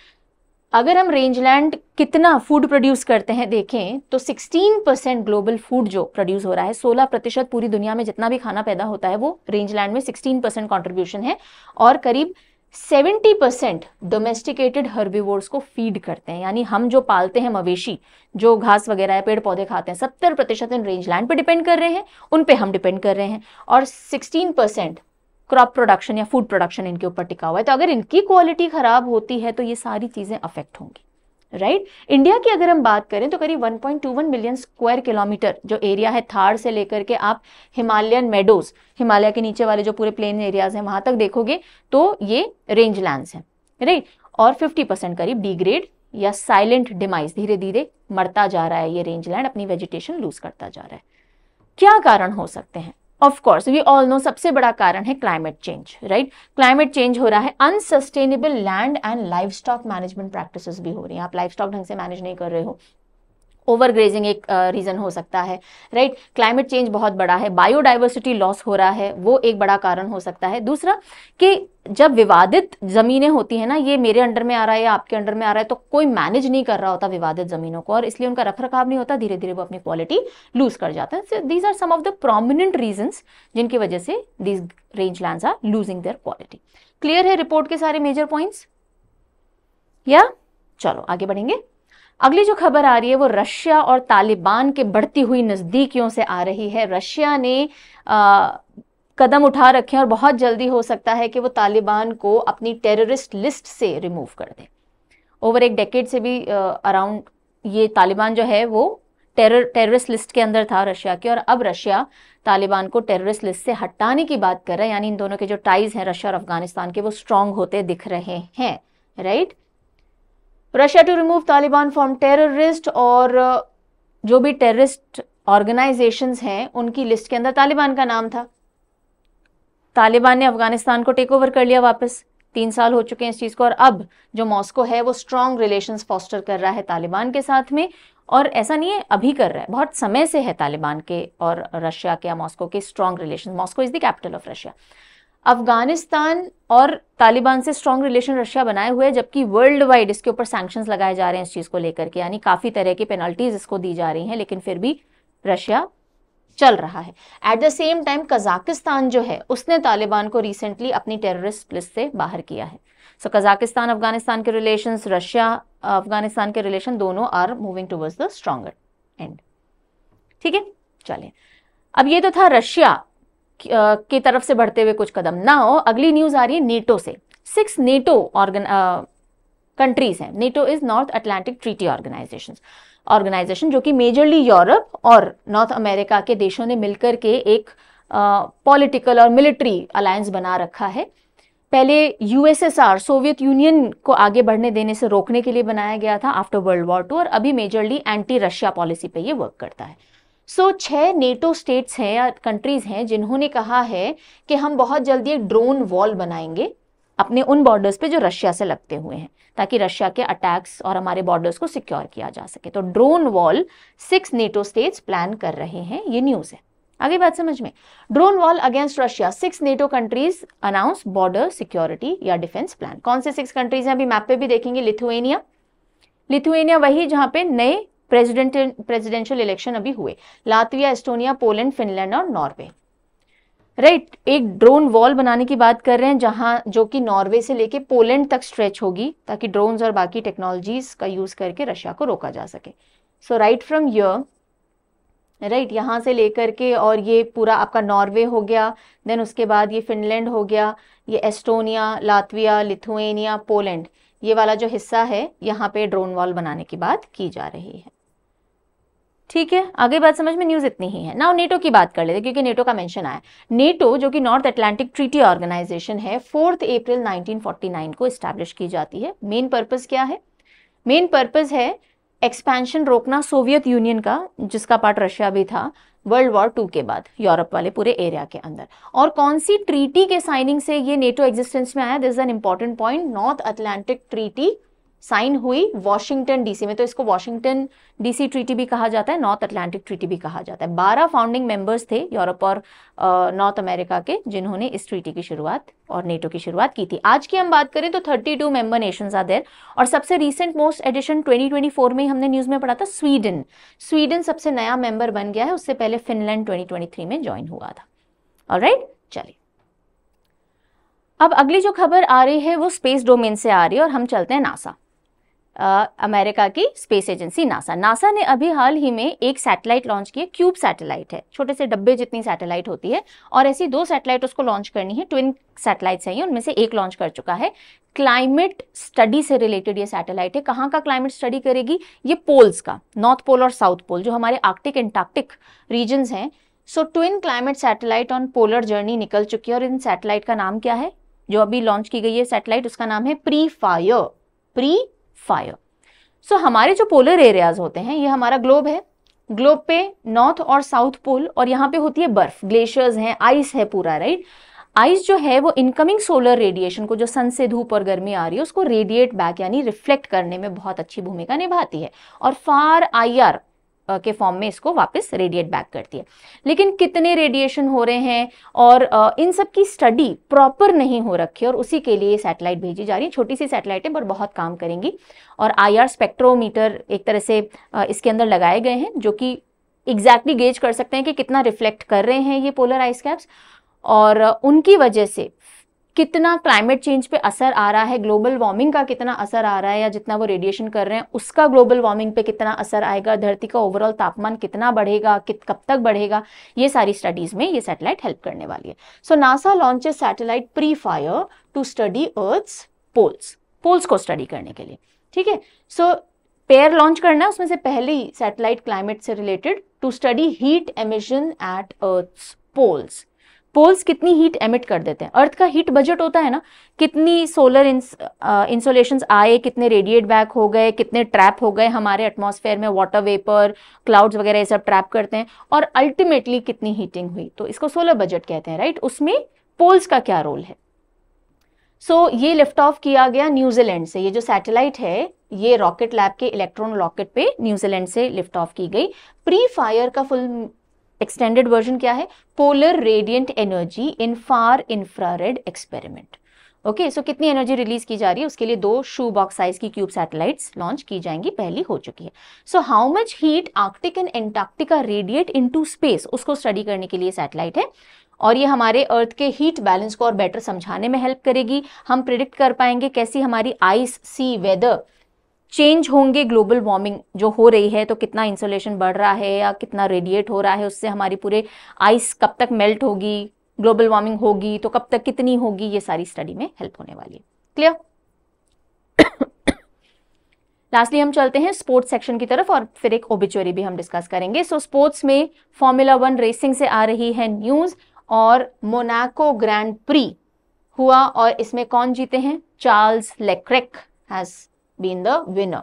अगर हम रेंजलैंड कितना फूड प्रोड्यूस करते हैं देखें तो 16 परसेंट ग्लोबल फूड जो प्रोड्यूस हो रहा है 16 प्रतिशत पूरी दुनिया में जितना भी खाना पैदा होता है वो रेंजलैंड में 16 परसेंट कॉन्ट्रीब्यूशन है और करीब सेवेंटी परसेंट डोमेस्टिकेटेड हर्बिवोर्स को फीड करते हैं यानी हम जो पालते हैं मवेशी जो घास वगैरह है पेड़ पौधे खाते हैं सत्तर प्रतिशत रेंज लैंड पर डिपेंड कर रहे हैं उन पर हम डिपेंड कर रहे हैं और सिक्सटीन परसेंट क्रॉप प्रोडक्शन या फूड प्रोडक्शन इनके ऊपर टिका हुआ है तो अगर इनकी क्वालिटी खराब होती है तो ये सारी चीज़ें अफेक्ट होंगी राइट right? इंडिया की अगर हम बात करें तो करीब 1.21 मिलियन स्क्वायर किलोमीटर जो एरिया है थार से लेकर के आप हिमालयन मेडोज हिमालय के नीचे वाले जो पूरे प्लेन एरियाज हैं वहां तक देखोगे तो ये रेंज लैंड है राइट और 50 परसेंट करीब डिग्रेड या साइलेंट डिमाइस धीरे धीरे मरता जा रहा है ये रेंज लैंड अपनी वेजिटेशन लूज करता जा रहा है क्या कारण हो सकते हैं of course we all know सबसे बड़ा कारण है climate change right climate change हो रहा है unsustainable land and livestock management practice भी हो रही है आप लाइफ स्टॉक ढंग से मैनेज नहीं कर रहे हो ओवर ग्रेजिंग एक रीज़न हो सकता है राइट क्लाइमेट चेंज बहुत बड़ा है बायोडाइवर्सिटी लॉस हो रहा है वो एक बड़ा कारण हो सकता है दूसरा कि जब विवादित ज़मीनें होती हैं ना ये मेरे अंडर में आ रहा है या आपके अंडर में आ रहा है तो कोई मैनेज नहीं कर रहा होता विवादित ज़मीनों को और इसलिए उनका रख रखाव नहीं होता धीरे धीरे वो अपनी क्वालिटी लूज कर जाते हैं these are some of the prominent reason जिनकी वजह से these range land are losing their quality clear है रिपोर्ट के सारे मेजर पॉइंट्स या चलो आगे बढ़ेंगे अगली जो खबर आ रही है वो रशिया और तालिबान के बढ़ती हुई नज़दीकियों से आ रही है रशिया ने आ, कदम उठा रखे हैं और बहुत जल्दी हो सकता है कि वो तालिबान को अपनी टेररिस्ट लिस्ट से रिमूव कर दें ओवर एक डेकेड से भी अराउंड ये तालिबान जो है वो टेरर टेररिस्ट लिस्ट के अंदर था रशिया के और अब रशिया तालिबान को टेररिस्ट लिस्ट से हटाने की बात कर रहा है यानी इन दोनों के जो टाइज हैं रशिया और अफगानिस्तान के वो स्ट्रांग होते दिख रहे हैं right right? Russia to remove Taliban from terrorist और जो भी टेररिस्ट ऑर्गेनाइजेशन हैं उनकी लिस्ट के अंदर तालिबान का नाम था तालिबान ने अफगानिस्तान को टेक ओवर कर लिया वापस तीन साल हो चुके हैं इस चीज़ को और अब जो मॉस्को है वो स्ट्रॉन्ग रिलेशन फॉस्टर कर रहा है तालिबान के साथ में और ऐसा नहीं है अभी कर रहा है बहुत समय से है तालिबान के और रशिया के या मॉस्को के strong relation Moscow is the capital of Russia Afghanistan और तालिबान से स्ट्रांग रिलेशन रशिया बनाए हुए जबकि वर्ल्ड वाइड इसके ऊपर सैक्शन लगाए जा रहे हैं इस चीज़ को लेकर के यानी काफ़ी तरह की पेनल्टीज इसको दी जा रही है लेकिन फिर भी रशिया चल रहा है at the same time Kazakhstan जो है उसने तालिबान को रिसेंटली अपनी टेररिस्ट लिस्ट से बाहर किया है सो so, कजाकिस्तान अफगानिस्तान के रिलेशन रशिया अफगानिस्तान के रिलेशन दोनों are moving towards the stronger and ठीक है चलिए अब ये तो था रशिया की तरफ से बढ़ते हुए कुछ कदम ना हो अगली न्यूज़ आ रही है नेटो से सिक्स नेटो ऑर्गन कंट्रीज़ हैं NATO is North Atlantic Treaty Organization Organization जो कि मेजरली यूरोप और नॉर्थ अमेरिका के देशों ने मिलकर के एक पॉलिटिकल uh, और मिलिट्री अलायंस बना रखा है पहले यूएसएसआर सोवियत यूनियन को आगे बढ़ने देने से रोकने के लिए बनाया गया था आफ्टर वर्ल्ड वॉर टू और अभी मेजरली एंटी रशिया पॉलिसी पे ये वर्क करता है सो so, छः नेटो स्टेट्स हैं या कंट्रीज़ हैं जिन्होंने कहा है कि हम बहुत जल्दी एक ड्रोन वॉल बनाएंगे अपने उन बॉर्डर्स पे जो रशिया से लगते हुए हैं ताकि रशिया के अटैक्स और हमारे बॉर्डर्स को सिक्योर किया जा सके तो drone wall six NATO states plan कर रहे हैं ये न्यूज़ है आगे बात समझ में drone wall against Russia six NATO countries announce border security या डिफेंस प्लान कौन से सिक्स कंट्रीज हैं अभी मैप पे भी देखेंगे लिथुएनिया लिथुएनिया वही जहाँ पे नए प्रेसिडेंट प्रेसिडेंशियल इलेक्शन अभी हुए लातविया एस्टोनिया पोलैंड फिनलैंड और नॉर्वे राइट right, एक ड्रोन वॉल बनाने की बात कर रहे हैं जहां जो कि नॉर्वे से लेके पोलैंड तक स्ट्रेच होगी ताकि ड्रोन और बाकी टेक्नोलॉजीज का यूज करके रशिया को रोका जा सके सो राइट फ्रॉम य राइट यहां से लेकर के और ये पूरा आपका नॉर्वे हो गया देन उसके बाद ये फिनलैंड हो गया ये एस्टोनिया लातविया लिथुएनिया पोलैंड ये वाला जो हिस्सा है यहाँ पे ड्रोन वॉल बनाने की बात की जा रही है ठीक है आगे बात समझ में न्यूज इतनी ही है ना नेटो की बात कर लेते क्योंकि नेटो का मेंशन आया नेटो जो कि नॉर्थ अटलांटिक ट्रीटी ऑर्गेनाइजेशन है फोर्थ अप्रैल 1949 को स्टैब्लिश की जाती है मेन पर्पस क्या है मेन पर्पस है एक्सपेंशन रोकना सोवियत यूनियन का जिसका पार्ट रशिया भी था वर्ल्ड वॉर टू के बाद यूरोप वाले पूरे एरिया के अंदर और कौन सी ट्रीटी के साइनिंग से ये नेटो एग्जिस्टेंस में आया this is an important point North Atlantic Treaty sign हुई वॉशिंगटन डीसी में तो इसको वॉशिंगटन डीसी ट्रीटी भी कहा जाता है नॉर्थ अटलांटिक ट्रीटी भी कहा जाता है बारह फाउंडिंग मेंबर्स थे यूरोप और नॉर्थ अमेरिका के जिन्होंने इस ट्रीटी की शुरुआत और नेटो की शुरुआत की थी आज की हम बात करें तो thirty two member nation are there और सबसे recent most addition twenty twenty four में हमने न्यूज़ में पढ़ा था स्वीडन स्वीडन सबसे नया मेंबर बन गया है उससे पहले फिनलैंड ट्वेंटी ट्वेंटी थ्री में ज्वाइन हुआ था और राइट चलिए अब अगली जो खबर आ रही है वो स्पेस डोमेन से आ रही है और हम चलते हैं नासा आ, अमेरिका की स्पेस एजेंसी नासा नासा ने अभी हाल ही में एक सैटेलाइट लॉन्च की है क्यूब सैटेलाइट है छोटे से डब्बे जितनी सैटेलाइट होती है और ऐसी दो सैटेलाइट उसको लॉन्च करनी है ट्विन सैटेलाइट्स हैं उनमें से एक लॉन्च कर चुका है क्लाइमेट स्टडी से रिलेटेड ये सैटेलाइट है कहाँ का क्लाइमेट स्टडी करेगी ये पोल्स का नॉर्थ पोल और साउथ पोल जो हमारे आर्कटिक एंटार्कटिक रीजन्स हैं so twin climate satellite on polar journey निकल चुकी है और इन सैटेलाइट का नाम क्या है जो अभी लॉन्च की गई है सैटेलाइट उसका नाम है PREFIRE PREFIRE so हमारे जो पोलर एरियाज होते हैं ये हमारा ग्लोब है ग्लोब पे नॉर्थ और साउथ पोल और यहाँ पे होती है बर्फ ग्लेशियर्स हैं आइस है पूरा राइट आइस जो है वो इनकमिंग सोलर रेडिएशन को जो सन से धूप और गर्मी आ रही है उसको रेडिएट बैक यानी रिफ्लेक्ट करने में बहुत अच्छी भूमिका निभाती है और फार आईआर के फॉर्म में इसको वापस रेडिएट बैक करती है लेकिन कितने रेडिएशन हो रहे हैं और इन सब की स्टडी प्रॉपर नहीं हो रखी और उसी के लिए सैटेलाइट भेजी जा रही है छोटी सी सैटेलाइट है पर बहुत काम करेंगी और आईआर स्पेक्ट्रोमीटर एक तरह से इसके अंदर लगाए गए हैं जो कि एग्जैक्टली गेज कर सकते हैं कि कितना रिफ्लेक्ट कर रहे हैं ये पोलर आइस कैप्स और उनकी वजह से कितना क्लाइमेट चेंज पे असर आ रहा है ग्लोबल वार्मिंग का कितना असर आ रहा है या जितना वो रेडिएशन कर रहे हैं उसका ग्लोबल वार्मिंग पे कितना असर आएगा धरती का ओवरऑल तापमान कितना बढ़ेगा कित कब तक बढ़ेगा ये सारी स्टडीज में ये सैटेलाइट हेल्प करने वाली है so NASA launches satellite PREFIRE to study earth poles poles को स्टडी करने के लिए ठीक है सो पेयर लॉन्च करना है उसमें से पहले ही सैटेलाइट क्लाइमेट से related to study heat emission at earth's poles poles कितनी हीट एमिट कर देते हैं अर्थ का हीट बजट होता है ना कितनी सोलर इंसोलेशन uh, आए कितने रेडिएट बैक हो गए कितने ट्रैप हो गए हमारे एटमोसफेयर में वाटर वेपर क्लाउड्स वगैरह ये सब ट्रैप करते हैं और अल्टीमेटली कितनी हीटिंग हुई तो इसको सोलर बजट कहते हैं राइट उसमें पोल्स का क्या रोल है सो so, ये लिफ्ट ऑफ किया गया न्यूजीलैंड से ये जो सैटेलाइट है ये रॉकेट लैब के इलेक्ट्रॉन रॉकेट पे न्यूजीलैंड से लिफ्ट ऑफ की गई प्री फायर का फुल एक्सटेंडेड वर्जन क्या है polar radiant energy in far infrared experiment okay so कितनी एनर्जी रिलीज की जा रही है उसके लिए दो शू बॉक्स साइज की क्यूब सैटेलाइट्स लॉन्च की जाएंगी पहली हो चुकी है so how much heat Arctic and Antarctica radiate into space उसको स्टडी करने के लिए सैटेलाइट है और ये हमारे अर्थ के हीट बैलेंस को और बेटर समझाने में हेल्प करेगी हम प्रिडिक्ट कर पाएंगे कैसी हमारी आइस सी वेदर चेंज होंगे ग्लोबल वार्मिंग जो हो रही है तो कितना इंसोलेशन बढ़ रहा है या कितना रेडिएट हो रहा है उससे हमारी पूरे आइस कब तक मेल्ट होगी ग्लोबल वार्मिंग होगी तो कब तक कितनी होगी ये सारी स्टडी में हेल्प होने वाली है क्लियर लास्टली हम चलते हैं स्पोर्ट्स सेक्शन की तरफ और फिर एक ओबिचोरी भी हम डिस्कस करेंगे सो so, स्पोर्ट्स में फॉर्मूला वन रेसिंग से आ रही है न्यूज और मोनाको ग्रैंड प्री हुआ और इसमें कौन जीते हैं Charles Leclerc has been the winner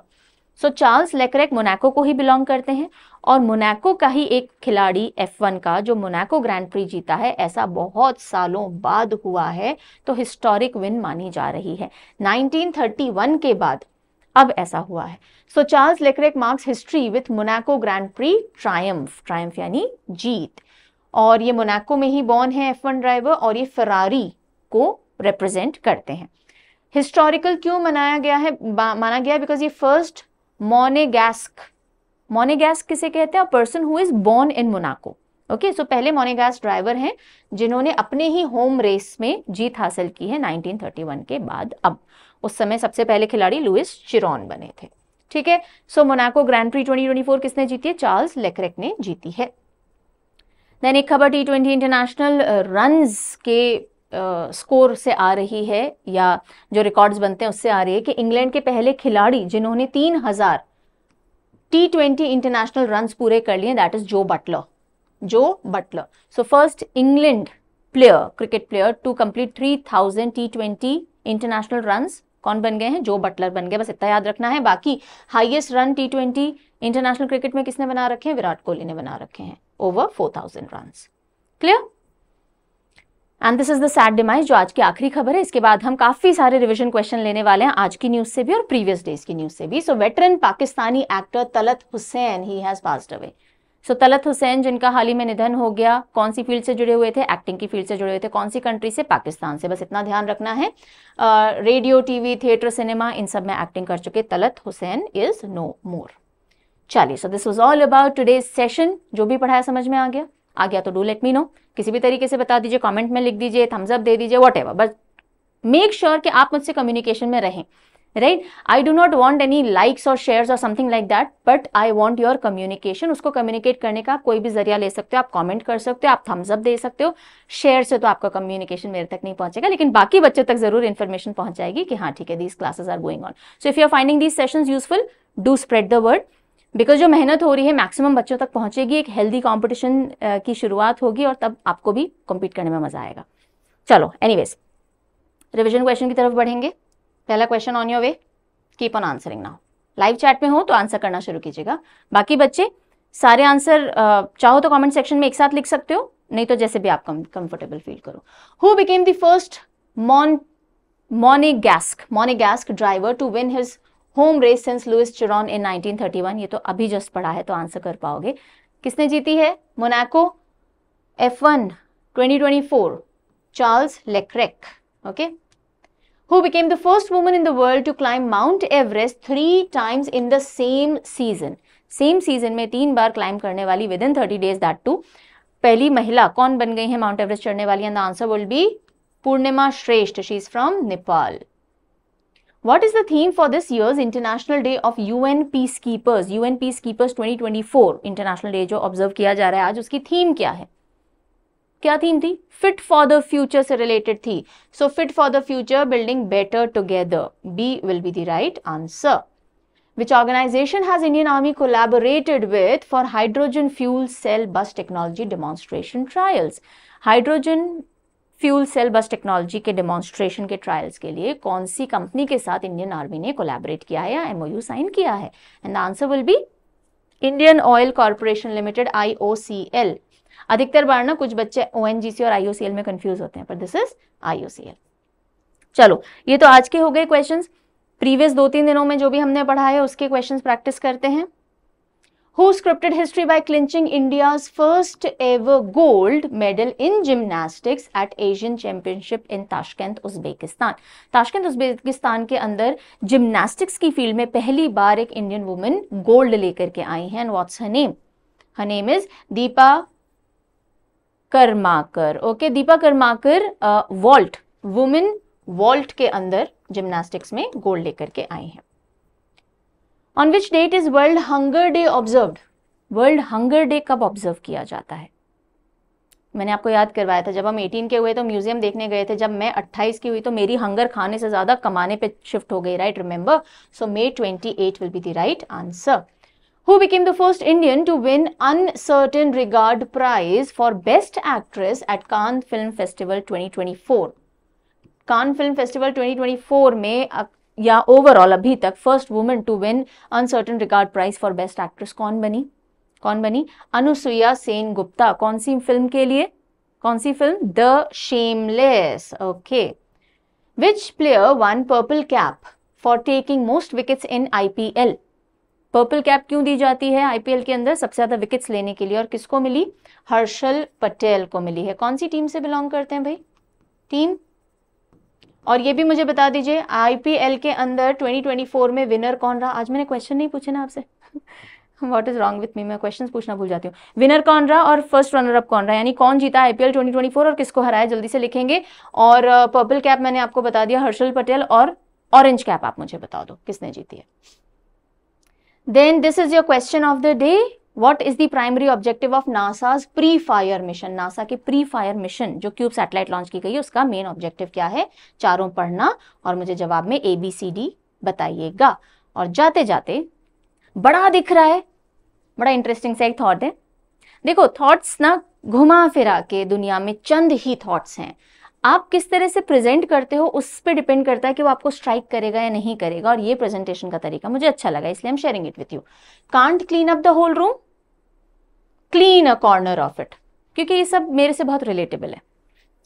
so Charles Leclerc Monaco को ही बिलोंग करते हैं और मोनाको का ही एक खिलाड़ी एफ वन का जो मोनाको ग्रैंड प्री जीता है ऐसा बहुत सालों बाद हुआ है तो हिस्टोरिक विन मानी जा रही है 1931 के बाद अब ऐसा हुआ है so Charles Leclerc marks history with Monaco Grand Prix triumph triumph यानी जीत और ये मोनाको में ही बॉर्न है F1 ड्राइवर और ये फरारी को रिप्रेजेंट करते हैं हिस्टोरिकल क्यों मनाया गया है माना गया बिकॉज ये फर्स्ट मोनेगैस्क मोनेगैस्क किसे कहते हैं person who is born in Monaco okay so पहले मोनेगास ड्राइवर हैं जिन्होंने अपने ही होम रेस में जीत हासिल की है 1931 के बाद अब उस समय सबसे पहले खिलाड़ी लुइस चिरोन बने थे ठीक है सो मोनाको ग्रैंड प्री 2024 किसने जीती है चार्ल्स लेक्रेक ने जीती है देन एक खबर टी ट्वेंटी इंटरनेशनल रन के स्कोर से आ रही है या जो रिकॉर्ड्स बनते हैं उससे आ रही है कि इंग्लैंड के पहले खिलाड़ी जिन्होंने तीन हजार टी ट्वेंटी इंटरनेशनल रन पूरे कर लिए that is Jos Buttler Jos Buttler so first England player cricket player to complete three thousand T twenty international run कौन बन गए हैं जो बटलर बन गए बस इतना याद रखना है बाकी highest run T twenty international cricket में किसने बना रखे हैं विराट कोहली ने बना रखे हैं over four thousand run clear and this is the sad demise जो आज की आखिरी खबर है इसके बाद हम काफी सारे रिविजन क्वेश्चन लेने वाले हैं आज की न्यूज से भी और प्रीवियस डेज की न्यूज से भी so veteran Pakistani actor Talat Hussain ही has passed away so Talat Hussain जिनका हाल ही में निधन हो गया कौन सी फील्ड से जुड़े हुए थे एक्टिंग की फील्ड से जुड़े हुए थे कौन सी कंट्री से पाकिस्तान से बस इतना ध्यान रखना है रेडियो टीवी थिएटर सिनेमा इन सब में एक्टिंग कर चुके Talat Hussain is no more चलिए so this was all about today session जो भी पढ़ाया समझ में आ गया आ गया तो डू लेट मी नो किसी भी तरीके से बता दीजिए कमेंट में लिख दीजिए थम्सअप दे दीजिए whatever but make sure कि आप मुझसे कम्युनिकेशन में रहें right I do not want any likes और शेयर और something like that but I want your communication उसको कम्युनिकेट करने का आप कोई भी जरिया ले सकते हो आप कॉमेंट कर सकते हो आप अप दे सकते हो शेयर से तो आपका कम्युनिकेशन मेरे तक नहीं पहुंचेगा लेकिन बाकी बच्चों तक जरूर इन्फॉर्मेशन पहुंच जाएगी कि हाँ ठीक है these classes are going on so if you are finding these session useful do spread the word because जो मेहनत हो रही है मैक्सिमम बच्चों तक पहुंचेगी एक हेल्दी कॉम्पिटिशन की शुरुआत होगी और तब आपको भी कम्पीट करने में मज़ा आएगा चलो वेज रिविजन क्वेश्चन की तरफ बढ़ेंगे पहला question on your way keep on answering now live chat में हो तो आंसर करना शुरू कीजिएगा बाकी बच्चे सारे आंसर चाहो तो कमेंट सेक्शन में एक साथ लिख सकते हो नहीं तो जैसे भी आप कंफर्टेबल फील करो who became the first Mon Monegasque Monegasque driver to win his home race since Louis Chiron in 1931 ये तो अभी जस्ट पढ़ा है तो आंसर कर पाओगे किसने जीती है Monaco F one twenty Charles Leclerc okay who became the first woman in the world to climb Mount Everest three times in the same season same season में तीन बार क्लाइंब करने वाली within thirty days that too पहली महिला कौन बन गई है माउंट एवरेस्ट चढ़ने वाली and the answer will be Purnima Shrestha she is from Nepal What is the theme for this year's International Day of UN Peacekeepers? UN Peacekeepers 2024 International Day जो observe किया जा रहा है आज उसकी theme क्या है क्या for थी future फॉर द So, से for थी future, building better together. B will be the right answer. Which organization has Indian Army collaborated with for hydrogen fuel cell bus technology demonstration trials? Hydrogen fuel cell bus technology के demonstration के trials के लिए कौन सी company के साथ Indian army ने collaborate किया है या एमओयू साइन किया है and answer will be Indian Oil Corporation Limited आई अधिकतर बार ना कुछ बच्चे ओ और आई में कंफ्यूज होते हैं पर दिस इज आई चलो ये तो आज के हो गए क्वेश्चन प्रीवियस दो तीन दिनों में जो भी हमने पढ़ा है उसके क्वेश्चन प्रैक्टिस करते हैं who scripted history by clinching India's first ever gold medal in gymnastics at Asian Championship in Tashkent, Uzbekistan. Tashkent, Uzbekistan के अंदर gymnastics की field में पहली बार एक indian woman gold लेकर के आई हैं and what's her name her name is Dipa Karmakar okay Dipa Karmakar vault women vault के अंदर जिम्नास्टिक्स में गोल्ड लेकर के आई हैं on which date is World Hunger Day observe World Hunger Day कब ऑब्जर्व किया जाता है मैंने आपको याद करवाया था जब हम 18 के हुए तो म्यूजियम देखने गए थे जब मैं 28 की हुई तो मेरी हंगर खाने से ज़्यादा कमाने पे शिफ्ट हो गई right remember so May 28 will be the right answer who became the first Indian to win Un Certain Regard prize for best actress at Cannes Film Festival 2024. Cannes Film Festival 2024 में या overall अभी तक first women to win Un Certain record prize for best actress कौन बनी कौन बनी अनुसुईया सेन गुप्ता कौन सी फिल्म के लिए कौन सी film The Shameless okay which player won purple cap for taking most wickets in IPL purple cap क्यों दी जाती है आईपीएल के अंदर सबसे ज्यादा विकेट्स लेने के लिए और किसको मिली हर्षल पटेल को मिली है कौन सी टीम से बिलोंग करते हैं भाई टीम और ये भी मुझे बता दीजिए आईपीएल के अंदर 2024 में विनर कौन रहा आज मैंने क्वेश्चन नहीं पूछे ना आपसे what is wrong with me मैं क्वेश्चन पूछना भूल जाती हूँ विनर कौन रहा और फर्स्ट रनर अप कौन रहा यानी कौन जीता आईपीएल 2024 और किसको हराया जल्दी से लिखेंगे और पर्पल कैप मैंने आपको बता दिया हर्षल पटेल और ऑरेंज कैप आप मुझे बता दो किसने जीती है then this is your question of the day what is the primary objective of NASA's pre fire mission NASA के प्री फायर मिशन जो क्यूब सैटेलाइट लॉन्च की गई है उसका मेन ऑब्जेक्टिव क्या है चारों पढ़ना और मुझे जवाब में ए बी सी डी बताइएगा और जाते जाते बड़ा दिख रहा है बड़ा इंटरेस्टिंग सा एक थॉट है देखो थॉट्स ना घुमा फिरा के दुनिया में चंद ही थॉट्स हैं आप किस तरह से प्रेजेंट करते हो उस पर डिपेंड करता है कि वो आपको स्ट्राइक करेगा या नहीं करेगा और ये प्रेजेंटेशन का तरीका मुझे अच्छा लगा इसलिए हम sharing it with you can't clean up the whole room clean a corner of it क्योंकि ये सब मेरे से बहुत रिलेटेबल है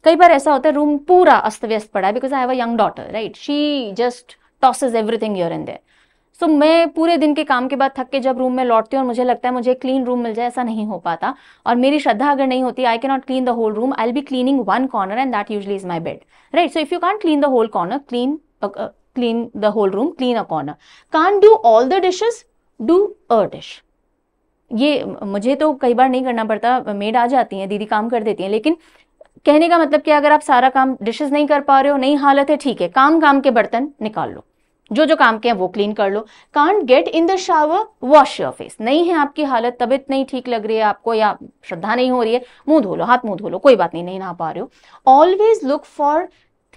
कई बार ऐसा होता है रूम पूरा अस्त व्यस्त पड़ा है because I have a young daughter right she just tosses everything your and there so मैं पूरे दिन के काम के बाद थक के जब रूम में लौटती हूँ और मुझे लगता है मुझे क्लीन रूम मिल जाए ऐसा नहीं हो पाता और मेरी श्रद्धा अगर नहीं होती I cannot clean the whole room I'll be cleaning one corner and that usually is my bed right so if you can't clean the whole corner clean clean the whole room clean a corner can't do all the dishes do a dish ये मुझे तो कई बार नहीं करना पड़ता made आ जाती हैं दीदी काम कर देती हैं लेकिन कहने का मतलब कि अगर आप सारा काम डिशेज नहीं कर पा रहे हो नई हालत है ठीक है काम काम के बर्तन निकाल लो जो जो काम के हैं वो क्लीन कर लो can't get in the shower wash your face नहीं है आपकी हालत तबीयत नहीं ठीक लग रही है आपको या श्रद्धा नहीं हो रही है मुंह धो लो हाथ मुंह धो लो कोई बात नहीं नहीं नहा पा रहे हो always look for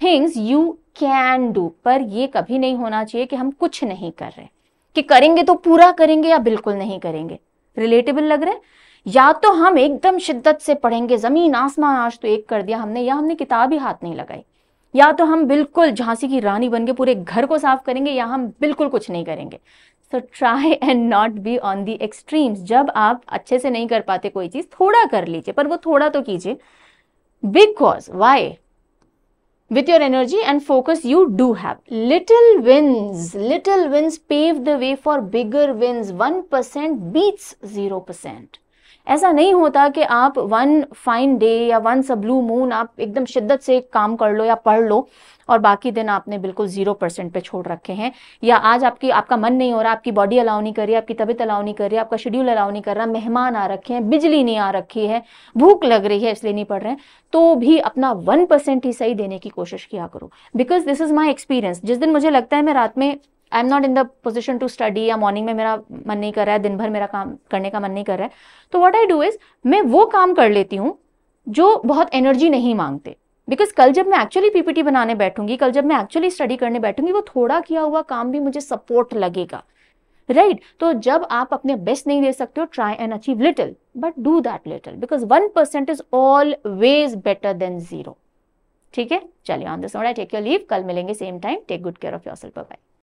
things you can do पर ये कभी नहीं होना चाहिए कि हम कुछ नहीं कर रहे कि करेंगे तो पूरा करेंगे या बिल्कुल नहीं करेंगे रिलेटेबल लग रहा है या तो हम एकदम शिद्दत से पढ़ेंगे जमीन आसमान आज तो एक कर दिया हमने या हमने किताब ही हाथ नहीं लगाई या तो हम बिल्कुल झांसी की रानी बन के पूरे घर को साफ करेंगे या हम बिल्कुल कुछ नहीं करेंगे so try and not be on the extremes जब आप अच्छे से नहीं कर पाते कोई चीज़ थोड़ा कर लीजिए पर वो थोड़ा तो कीजिए because why with your energy and focus you do have. Little wins, little wins pave the way for bigger wins. 1% beats 0%. ऐसा नहीं होता कि आप वन फाइन डे या वन अ ब्लू मून आप एकदम शिद्दत से काम कर लो या पढ़ लो और बाकी दिन आपने बिल्कुल जीरो परसेंट पे छोड़ रखे हैं या आज आपकी आपका मन नहीं हो रहा आपकी बॉडी अलाउ नहीं कर रही आपकी तबीयत अलाउ नहीं कर रही आपका शेड्यूल अलाउ नहीं कर रहा मेहमान आ रखे हैं बिजली नहीं आ रखी है भूख लग रही है इसलिए नहीं पढ़ रहे हैं तो भी अपना वन परसेंट ही सही देने की कोशिश किया करो because this is my experience जिस दिन मुझे लगता है मैं रात में I am not in the position to study या मॉर्निंग में मेरा मन नहीं कर रहा है दिन भर मेरा काम करने का मन नहीं कर रहा है तो वट आई डू इज़ मैं वो काम कर लेती हूँ जो बहुत एनर्जी नहीं मांगते बिकॉज कल जब मैं एक्चुअली पीपीटी बनाने बैठूंगी कल जब मैं एक्चुअली स्टडी करने बैठूंगी वो थोड़ा किया हुआ काम भी मुझे सपोर्ट लगेगा राइट right? तो जब आप अपने बेस्ट नहीं दे सकते हो try and achieve little but do that little because one percent is always better than zero ठीक है चलिए on this take your leave कल मिलेंगे same time take good care of yourself bye